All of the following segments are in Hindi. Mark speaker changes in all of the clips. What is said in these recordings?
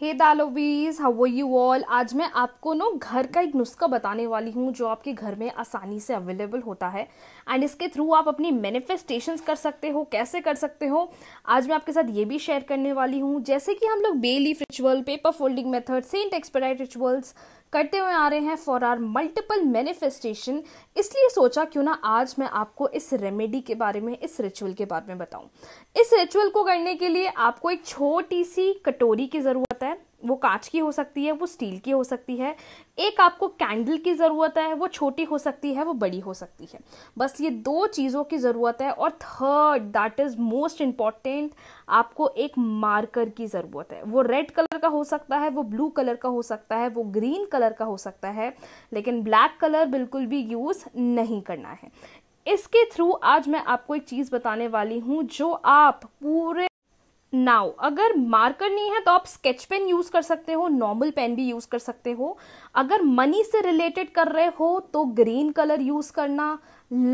Speaker 1: हे दालोवीज हाउ यू ऑल आज मैं आपको नो घर का एक नुस्खा बताने वाली हूँ जो आपके घर में आसानी से अवेलेबल होता है एंड इसके थ्रू आप अपनी मैनिफेस्टेशन कर सकते हो कैसे कर सकते हो आज मैं आपके साथ ये भी शेयर करने वाली हूँ जैसे कि हम लोग बे रिचुअल पेपर फोल्डिंग मेथड सेंट एक्सपेराइट रिचुअल्स करते हुए आ रहे हैं फॉर आर मल्टीपल मैनिफेस्टेशन इसलिए सोचा क्यों ना आज मैं आपको इस रेमेडी के बारे में इस रिचुअल के बारे में बताऊं इस रिचुअल को करने के लिए आपको एक छोटी सी कटोरी की ज़रूरत है वो कांच की हो सकती है वो स्टील की हो सकती है एक आपको कैंडल की ज़रूरत है वो छोटी हो सकती है वो बड़ी हो सकती है बस ये दो चीज़ों की ज़रूरत है और third that is most important आपको एक मार्कर की ज़रूरत है वो रेड कलर कलर का हो सकता है वो ब्लू कलर का हो सकता है वो ग्रीन कलर का हो सकता है लेकिन ब्लैक कलर बिल्कुल भी यूज़ नहीं करना है इसके थ्रू आज मैं आपको एक चीज़ बताने वाली हूँ जो आप पूरे नाउ अगर मार्कर नहीं है तो आप स्केच पेन यूज़ कर सकते हो नॉर्मल पेन भी यूज़ कर सकते हो अगर मनी से रिलेटेड कर रहे हो तो ग्रीन कलर यूज़ करना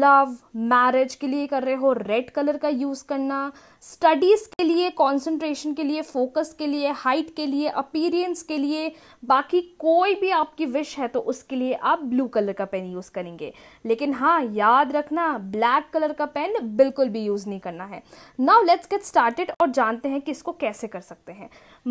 Speaker 1: लव मैरिज के लिए कर रहे हो रेड कलर का यूज़ करना स्टडीज़ के लिए कंसंट्रेशन के लिए फोकस के लिए हाइट के लिए अपीरियंस के लिए बाकी कोई भी आपकी विश है तो उसके लिए आप ब्लू कलर का पेन यूज़ करेंगे लेकिन हाँ याद रखना ब्लैक कलर का पेन बिल्कुल भी यूज़ नहीं करना है नाउ लेट्स गेट स्टार्टेड और जानते हैं कि इसको कैसे कर सकते हैं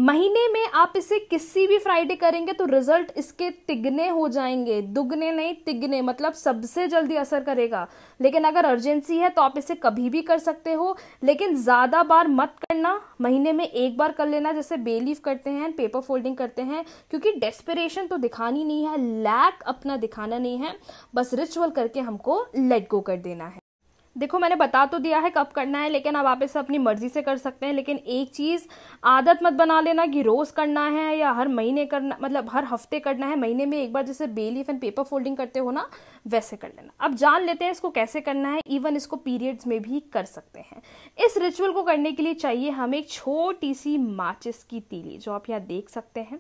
Speaker 1: महीने में आप इसे किसी भी फ्राइडे करेंगे तो रिजल्ट इसके तिगने हो जाएंगे दुगने नहीं तिगने मतलब सबसे जल्दी असर करेगा लेकिन अगर अर्जेंसी है तो आप इसे कभी भी कर सकते हो लेकिन ज़्यादा ज़्यादा बार मत करना महीने में एक बार कर लेना जैसे बेलीफ करते हैं पेपर फोल्डिंग करते हैं क्योंकि डेस्परेशन तो दिखानी नहीं है लैक अपना दिखाना नहीं है बस रिचुअल करके हमको लेट गो कर देना है देखो मैंने बता तो दिया है कब करना है लेकिन अब आप इसे अपनी मर्जी से कर सकते हैं लेकिन एक चीज़ आदत मत बना लेना कि रोज़ करना है या हर महीने करना मतलब हर हफ्ते करना है महीने में एक बार जैसे बेलीफ एंड पेपर फोल्डिंग करते हो ना वैसे कर लेना अब जान लेते हैं इसको कैसे करना है इवन इसको पीरियड्स में भी कर सकते हैं इस रिचुअल को करने के लिए चाहिए हमें एक छोटी सी माचिस की तीली जो आप यहाँ देख सकते हैं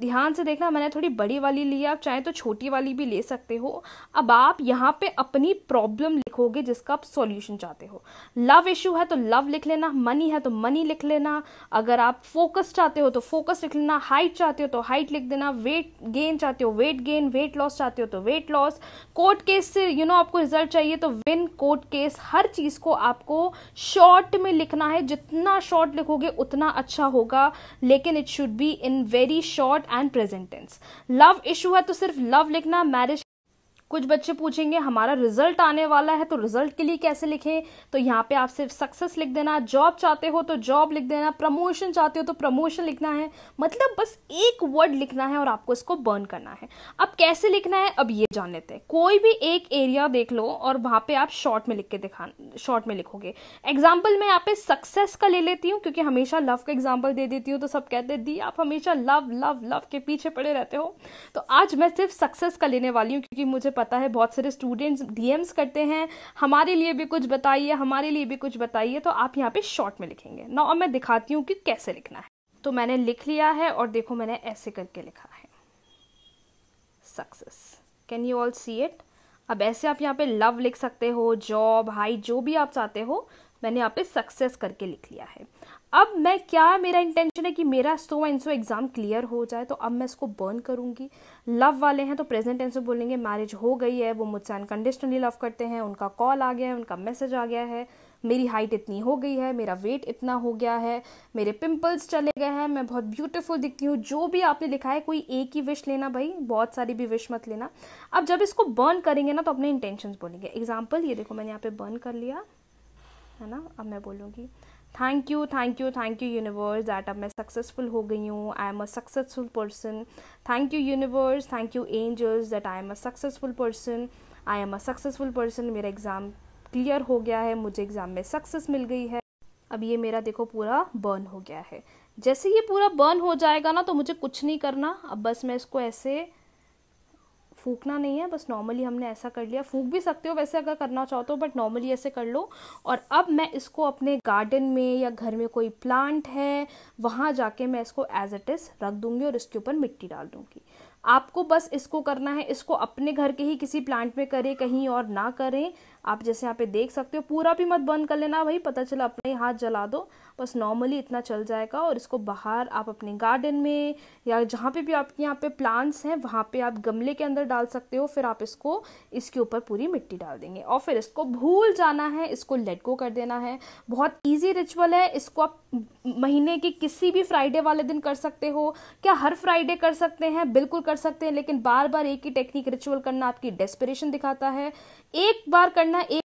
Speaker 1: ध्यान से देखना मैंने थोड़ी बड़ी वाली ली है आप चाहे तो छोटी वाली भी ले सकते हो अब आप यहाँ पे अपनी प्रॉब्लम लिखोगे जिसका आप सॉल्यूशन चाहते हो लव इशू है तो लव लिख लेना मनी है तो मनी लिख लेना अगर आप फोकस चाहते हो तो फोकस लिख लेना हाइट चाहते हो तो हाइट लिख देना वेट गेन चाहते हो वेट गेन वेट लॉस चाहते हो तो वेट लॉस कोर्ट केस से यू you नो know, आपको रिजल्ट चाहिए तो विन कोर्ट केस हर चीज़ को आपको शॉर्ट में लिखना है जितना शॉर्ट लिखोगे उतना अच्छा होगा लेकिन it should be in very short and present tense love issue है तो सिर्फ लव लिखना मैरिज कुछ बच्चे पूछेंगे हमारा रिजल्ट आने वाला है तो रिजल्ट के लिए कैसे लिखें तो यहाँ पे आप सिर्फ सक्सेस लिख देना जॉब चाहते हो तो जॉब लिख देना प्रमोशन चाहते हो तो प्रमोशन लिखना है मतलब बस एक वर्ड लिखना है और आपको इसको बर्न करना है अब कैसे लिखना है अब ये जान लेते हैं कोई भी एक एरिया देख लो और वहाँ पे आप शॉर्ट में लिख के दिखा शॉर्ट में लिखोगे एग्जाम्पल मैं यहाँ पे सक्सेस का ले लेती हूँ क्योंकि हमेशा लव का एग्जाम्पल दे देती हूँ तो सब कहते दी आप हमेशा लव लव लव के पीछे पड़े रहते हो तो आज मैं सिर्फ सक्सेस का लेने वाली हूँ क्योंकि मुझे पता है बहुत सारे स्टूडेंट्स डीएम्स करते हैं हमारे लिए भी कुछ बताइए हमारे लिए भी कुछ बताइए तो आप यहाँ पे शॉर्ट में लिखेंगे ना और मैं दिखाती हूँ कि कैसे लिखना है तो मैंने लिख लिया है और देखो मैंने ऐसे करके लिखा है success can you all see it अब ऐसे आप यहाँ पे लव लिख सकते हो जॉब हाई जो भी आप चाहते हो मैंने यहाँ पे सक्सेस करके लिख लिया है अब मैं क्या मेरा इंटेंशन है कि मेरा so and so exam clear हो जाए तो अब मैं इसको बर्न करूँगी लव वाले हैं तो प्रेजेंट टेंस में बोलेंगे मैरिज हो गई है वो मुझसे अनकंडीशनली लव करते हैं उनका कॉल आ गया है उनका मैसेज आ गया है मेरी हाइट इतनी हो गई है मेरा वेट इतना हो गया है मेरे पिंपल्स चले गए हैं मैं बहुत ब्यूटीफुल दिखती हूँ जो भी आपने लिखा है कोई एक ही विश लेना भाई बहुत सारी भी विश मत लेना अब जब इसको बर्न करेंगे ना तो अपने इंटेंशंस बोलेंगे एग्जाम्पल ये देखो मैंने यहाँ पे बर्न कर लिया है ना अब मैं बोलूँगी thank you thank you thank you universe that अब मैं सक्सेसफुल हो गई हूँ I am a successful person thank you universe thank you angels that I am a successful person I am a successful person मेरा एग्ज़ाम क्लियर हो गया है मुझे एग्ज़ाम में सक्सेस मिल गई है अब ये मेरा देखो पूरा बर्न हो गया है जैसे ये पूरा बर्न हो जाएगा ना तो मुझे कुछ नहीं करना अब बस मैं इसको ऐसे फूकना नहीं है बस नॉर्मली हमने ऐसा कर लिया फूक भी सकते हो वैसे अगर करना चाहो तो बट नॉर्मली ऐसे कर लो और अब मैं इसको अपने गार्डन में या घर में कोई प्लांट है वहाँ जाके मैं इसको एज इट इज़ रख दूंगी और इसके ऊपर मिट्टी डाल दूंगी आपको बस इसको करना है इसको अपने घर के ही किसी प्लांट में करें कहीं और ना करें आप जैसे यहाँ पे देख सकते हो पूरा भी मत बंद कर लेना भाई पता चला अपने हाथ जला दो बस नॉर्मली इतना चल जाएगा और इसको बाहर आप अपने गार्डन में या जहाँ पे भी आपके यहाँ पे प्लांट्स हैं वहाँ पे आप गमले के अंदर डाल सकते हो फिर आप इसको इसके ऊपर पूरी मिट्टी डाल देंगे और फिर इसको भूल जाना है इसको लेट गो कर देना है बहुत ईजी रिचुअल है इसको आप महीने के किसी भी फ्राइडे वाले दिन कर सकते हो क्या हर फ्राइडे कर सकते हैं बिल्कुल कर सकते हैं लेकिन बार बार एक ही टेक्निक रिचुअल करना आपकी डेस्परेशन दिखाता है एक बार करना एक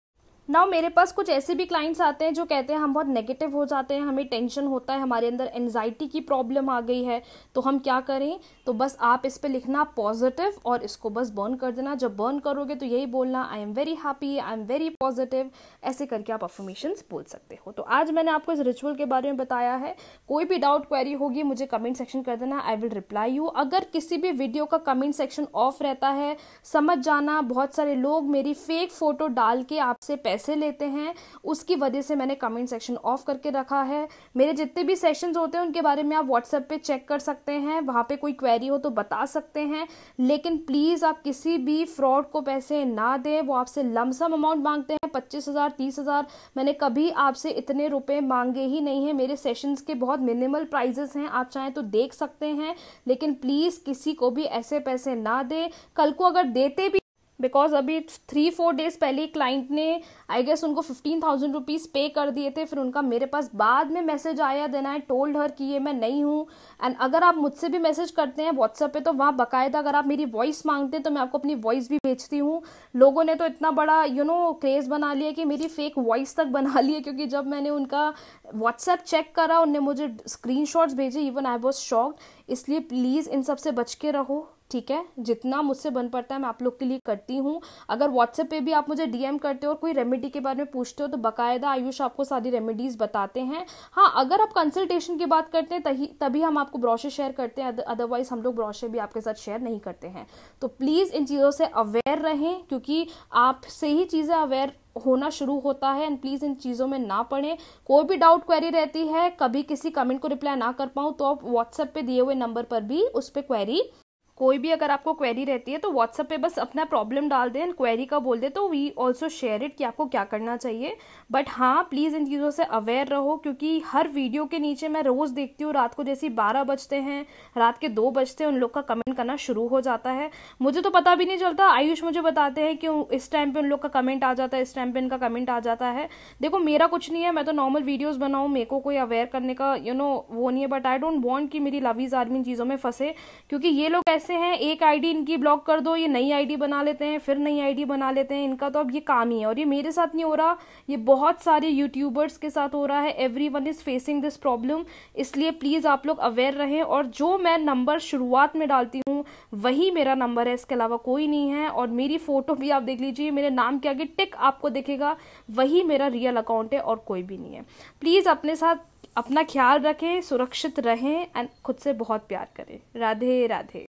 Speaker 1: ना मेरे पास कुछ ऐसे भी क्लाइंट्स आते हैं जो कहते हैं हम बहुत नेगेटिव हो जाते हैं हमें टेंशन होता है हमारे अंदर एनजाइटी की प्रॉब्लम आ गई है तो हम क्या करें तो बस आप इस पर लिखना पॉजिटिव और इसको बस बर्न कर देना जब बर्न करोगे तो यही बोलना I am very happy I am very positive ऐसे करके आप अफर्मेशन बोल सकते हो तो आज मैंने आपको इस रिचुअल के बारे में बताया है कोई भी डाउट क्वेरी होगी मुझे कमेंट सेक्शन कर देना आई विल रिप्लाई यू अगर किसी भी वीडियो का कमेंट सेक्शन ऑफ रहता है समझ जाना बहुत सारे लोग मेरी फेक फोटो डाल के आपसे पैसे पैसे लेते हैं उसकी वजह से मैंने कमेंट सेक्शन ऑफ करके रखा है मेरे जितने भी सेशंस होते हैं उनके बारे में आप व्हाट्सएप पे चेक कर सकते हैं वहाँ पे कोई क्वेरी हो तो बता सकते हैं लेकिन प्लीज़ आप किसी भी फ्रॉड को पैसे ना दें वो आपसे लमसम अमाउंट मांगते हैं पच्चीस हज़ार तीस हज़ार मैंने कभी आपसे इतने रुपए मांगे ही नहीं हैं मेरे सेशंस के बहुत मिनिमल प्राइजेस हैं आप चाहें तो देख सकते हैं लेकिन प्लीज़ किसी को भी ऐसे पैसे ना दें कल को अगर देते भी बिकॉज अभी थ्री फोर डेज पहले क्लाइंट ने आई गेस उनको फिफ्टीन थाउजेंड रुपीज़ पे कर दिए थे फिर उनका मेरे पास बाद में मैसेज आया देन आई टोल्ड हर कि ये मैं नहीं हूँ एंड अगर आप मुझसे भी मैसेज करते हैं व्हाट्सएप पे तो वहाँ बाकायदा अगर आप मेरी वॉइस मांगते हैं तो मैं आपको अपनी वॉइस भी भेजती हूँ लोगों ने तो इतना बड़ा यू नो क्रेज़ बना लिया कि मेरी फेक वॉइस तक बना ली है क्योंकि जब मैंने उनका व्हाट्सएप चेक करा उनने मुझे स्क्रीन भेजे इवन आई वॉज शॉक्ड इसलिए प्लीज़ इन सबसे बच के रहो ठीक है जितना मुझसे बन पड़ता है मैं आप लोग के लिए करती हूँ अगर व्हाट्सएप पे भी आप मुझे डीएम करते हो और कोई रेमेडी के बारे में पूछते हो तो बाकायदा आयुष आपको सारी रेमेडीज़ बताते हैं हाँ अगर आप कंसल्टेशन की बात करते हैं तभी हम आपको ब्रॉशे शेयर करते हैं अदरवाइज हम लोग ब्रॉशे भी आपके साथ शेयर नहीं करते हैं तो प्लीज़ इन चीज़ों से अवेयर रहें क्योंकि आपसे ही चीज़ें अवेयर होना शुरू होता है एंड प्लीज़ इन चीज़ों में ना पढ़ें कोई भी डाउट क्वेरी रहती है कभी किसी कमेंट को रिप्लाई ना कर पाऊँ तो आप व्हाट्सएप पे दिए हुए नंबर पर भी उस पर क्वेरी कोई भी अगर आपको क्वेरी रहती है तो व्हाट्सअप पे बस अपना प्रॉब्लम डाल दें क्वेरी का बोल दें तो वी ऑल्सो शेयर इट कि आपको क्या करना चाहिए बट हाँ प्लीज़ इन चीज़ों से अवेयर रहो क्योंकि हर वीडियो के नीचे मैं रोज़ देखती हूँ रात को जैसे बारह बजते हैं रात के दो बजते हैं उन लोग का कमेंट करना शुरू हो जाता है मुझे तो पता भी नहीं चलता आयुष मुझे बताते हैं कि इस टाइम पर उन लोग का कमेंट आ जाता है इस टाइम पर इनका कमेंट आ जाता है देखो मेरा कुछ नहीं है मैं तो नॉर्मल वीडियोज़ बनाऊँ मेरे को कोई अवेयर करने का यू नो वो नहीं है बट आई डोंट वॉन्ट कि मेरी लवीज आर्मी इन चीज़ों में फंसे क्योंकि ये लोग ऐसे ऐसे हैं एक आईडी इनकी ब्लॉक कर दो ये नई आईडी बना लेते हैं फिर नई आईडी बना लेते हैं इनका तो अब ये काम ही है और ये मेरे साथ नहीं हो रहा ये बहुत सारे यूट्यूबर्स के साथ हो रहा है everyone is facing this problem इसलिए प्लीज़ आप लोग अवेयर रहें और जो मैं नंबर शुरुआत में डालती हूँ वही मेरा नंबर है इसके अलावा कोई नहीं है और मेरी फ़ोटो भी आप देख लीजिए मेरे नाम के आगे टिक आपको देखेगा वही मेरा रियल अकाउंट है और कोई भी नहीं है प्लीज़ अपने साथ अपना ख्याल रखें सुरक्षित रहें एंड खुद से बहुत प्यार करें राधे राधे